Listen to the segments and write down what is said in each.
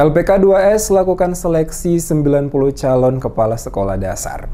LPK 2S lakukan seleksi 90 calon kepala sekolah dasar.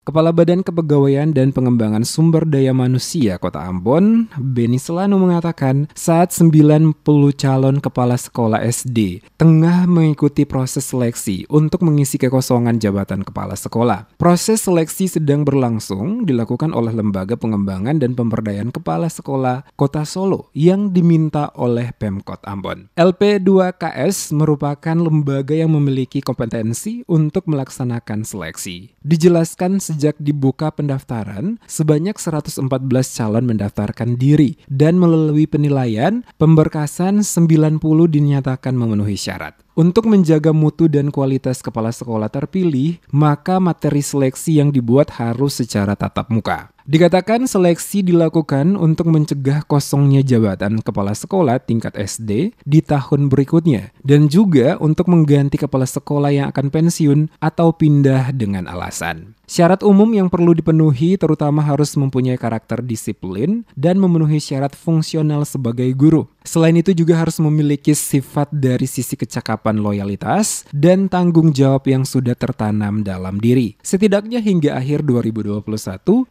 Kepala Badan Kepegawaian dan Pengembangan Sumber Daya Manusia Kota Ambon, Beni Selano mengatakan, saat 90 calon kepala sekolah SD tengah mengikuti proses seleksi untuk mengisi kekosongan jabatan kepala sekolah. Proses seleksi sedang berlangsung dilakukan oleh Lembaga Pengembangan dan Pemberdayaan Kepala Sekolah Kota Solo yang diminta oleh Pemkot Ambon. LP2KS merupakan lembaga yang memiliki kompetensi untuk melaksanakan seleksi. Dijelaskan sejak dibuka pendaftaran, sebanyak 114 calon mendaftarkan diri dan melalui penilaian, pemberkasan 90 dinyatakan memenuhi syarat. Untuk menjaga mutu dan kualitas kepala sekolah terpilih, maka materi seleksi yang dibuat harus secara tatap muka. Dikatakan seleksi dilakukan untuk mencegah kosongnya jabatan kepala sekolah tingkat SD di tahun berikutnya dan juga untuk mengganti kepala sekolah yang akan pensiun atau pindah dengan alasan. Syarat umum yang perlu dipenuhi terutama harus mempunyai karakter disiplin dan memenuhi syarat fungsional sebagai guru. Selain itu juga harus memiliki sifat dari sisi kecakapan loyalitas dan tanggung jawab yang sudah tertanam dalam diri. Setidaknya hingga akhir 2021,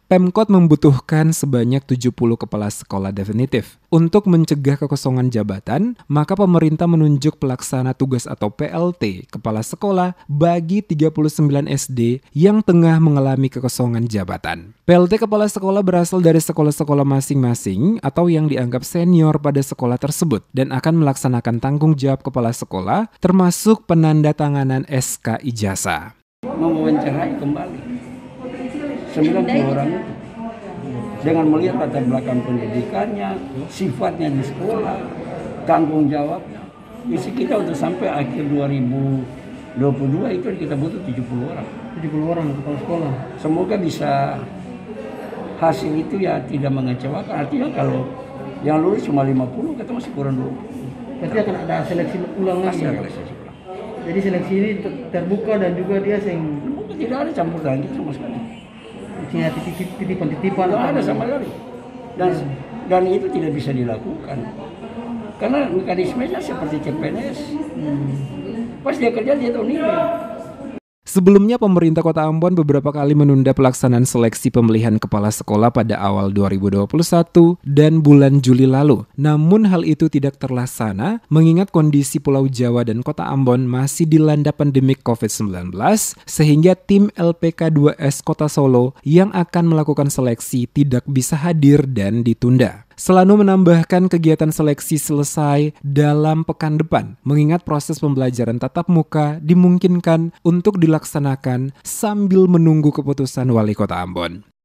Pemkot membutuhkan sebanyak 70 kepala sekolah definitif. Untuk mencegah kekosongan jabatan, maka pemerintah menunjuk pelaksana tugas atau PLT, kepala sekolah, bagi 39 SD yang tengah mengalami kekosongan jabatan. PLT kepala sekolah berasal dari sekolah-sekolah masing-masing atau yang dianggap senior pada sekolah tersebut dan akan melaksanakan tanggung jawab kepala sekolah termasuk penanda tanganan SK ijazah. mencerai kembali 90 orang itu dengan melihat latar belakang pendidikannya, sifatnya di sekolah, tanggung jawabnya. Misi kita untuk sampai akhir 2022 itu kita butuh 70 orang. 70 orang kepala sekolah. Semoga bisa hasil itu ya tidak mengecewakan. Artinya kalau yang lulus cuma 50, kita masih kurang 20. Berarti akan ada seleksi ulang ya? lagi. Jadi seleksi ini terbuka dan juga dia sing tidak ada campur tangan sama sekali artinya titipan-titipan ada sama sekali dan ya. dan itu tidak bisa dilakukan karena mekanismenya seperti CPNS hmm. pas dia kerja dia tahu nilai Sebelumnya pemerintah Kota Ambon beberapa kali menunda pelaksanaan seleksi pemilihan kepala sekolah pada awal 2021 dan bulan Juli lalu. Namun hal itu tidak terlaksana mengingat kondisi Pulau Jawa dan Kota Ambon masih dilanda pandemi COVID-19 sehingga tim LPK 2S Kota Solo yang akan melakukan seleksi tidak bisa hadir dan ditunda. Selanu menambahkan kegiatan seleksi selesai dalam pekan depan, mengingat proses pembelajaran tatap muka dimungkinkan untuk dilaksanakan sambil menunggu keputusan wali kota Ambon.